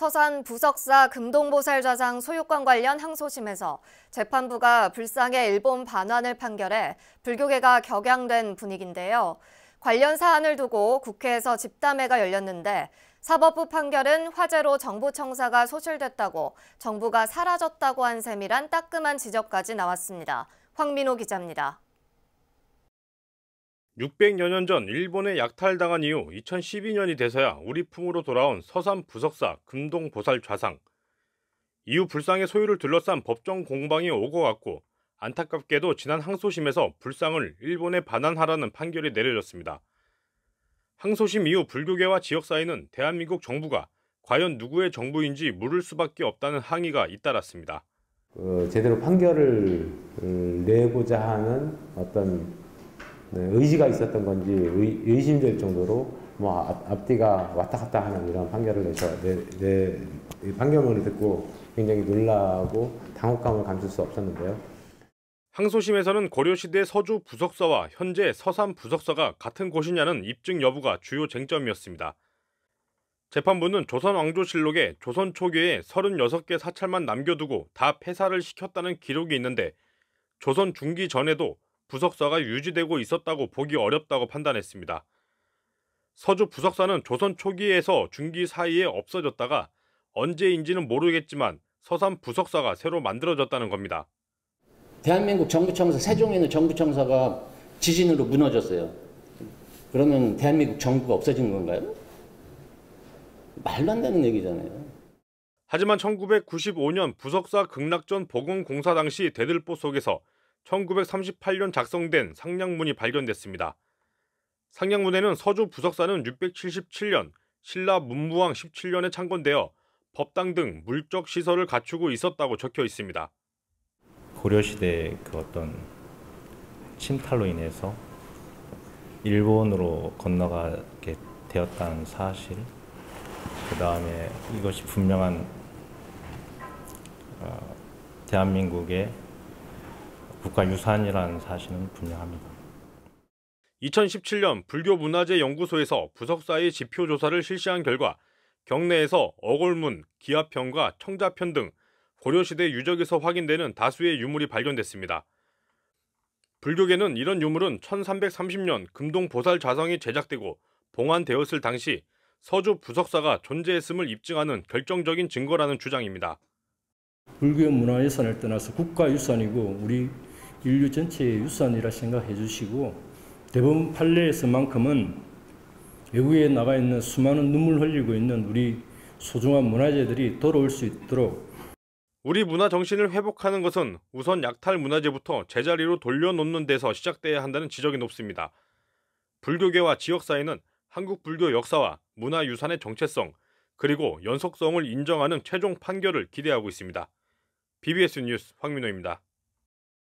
서산 부석사 금동보살좌장 소유권 관련 항소심에서 재판부가 불상의 일본 반환을 판결해 불교계가 격양된 분위기인데요. 관련 사안을 두고 국회에서 집담회가 열렸는데 사법부 판결은 화재로 정부 청사가 소실됐다고 정부가 사라졌다고 한 셈이란 따끔한 지적까지 나왔습니다. 황민호 기자입니다. 600여 년 전 일본에 약탈당한 이후 2012년이 돼서야 우리 품으로 돌아온 서산 부석사 금동보살 좌상. 이후 불상의 소유를 둘러싼 법정 공방이 오고 갔고 안타깝게도 지난 항소심에서 불상을 일본에 반환하라는 판결이 내려졌습니다. 항소심 이후 불교계와 지역 사회는 대한민국 정부가 과연 누구의 정부인지 물을 수밖에 없다는 항의가 잇따랐습니다. 어, 제대로 판결을 음, 내고자 하는 어떤 네, 의지가 있었던 건지 의, 심될 정도로 뭐 아, 앞뒤가 왔다 갔다 하는 이런 판결을 내서 내, 내 판결문을 듣고 굉장히 놀라고 당혹감을 감출 수 없었는데요. 항소심에서는 고려시대 서주 부석서와 현재 서산 부석서가 같은 곳이냐는 입증 여부가 주요 쟁점이었습니다. 재판부는 조선왕조실록에 조선 초기에 36개 사찰만 남겨두고 다 폐사를 시켰다는 기록이 있는데 조선 중기 전에도 부석사가 유지되고 있었다고 보기 어렵다고 판단했습니다. 서주 부석사는 조선 초기에서 중기 사이에 없어졌다가 언제인지는 모르겠지만 서산 부석사가 새로 만들어졌다는 겁니다. 대한민국 정부청사 세종에는 정부청사가 지진으로 무너졌어요. 그러면 대한민국 정부가 없어진 건가요? 말도 안 되는 얘기잖아요. 하지만 1995년 부석사 극락전 보금공사 당시 대들보 속에서 1938년 작성된 상량문이 발견됐습니다. 상량문에는 서주 부석사는 677년, 신라 문무왕 17년에 창건되어 법당 등 물적 시설을 갖추고 있었다고 적혀 있습니다. 고려 시대 그 어떤 침탈로 인해서 일본으로 건너가게 되었다는 사실, 그 다음에 이것이 분명한 어, 대한민국의 국가유산이라는 사실은 분명합니다. 2017년 불교문화재연구소에서 부석사의 지표조사를 실시한 결과 경내에서 어골문, 기아편과 청자편 등 고려시대 유적에서 확인되는 다수의 유물이 발견됐습니다. 불교계는 이런 유물은 1330년 금동 보살 자성이 제작되고 봉안되었을 당시 서주 부석사가 존재했음을 입증하는 결정적인 증거라는 주장입니다. 불교 문화유산을 떠나서 국가유산이고 우리 인류 전체의 유산이라 생각해 주시고 대법원 판례에서만큼은 외국에 나가 있는 수많은 눈물 흘리고 있는 우리 소중한 문화재들이 돌아올 수 있도록 우리 문화 정신을 회복하는 것은 우선 약탈 문화재부터 제자리로 돌려놓는 데서 시작돼야 한다는 지적이 높습니다. 불교계와 지역사회는 한국 불교 역사와 문화유산의 정체성 그리고 연속성을 인정하는 최종 판결을 기대하고 있습니다. BBS 뉴스 황민호입니다.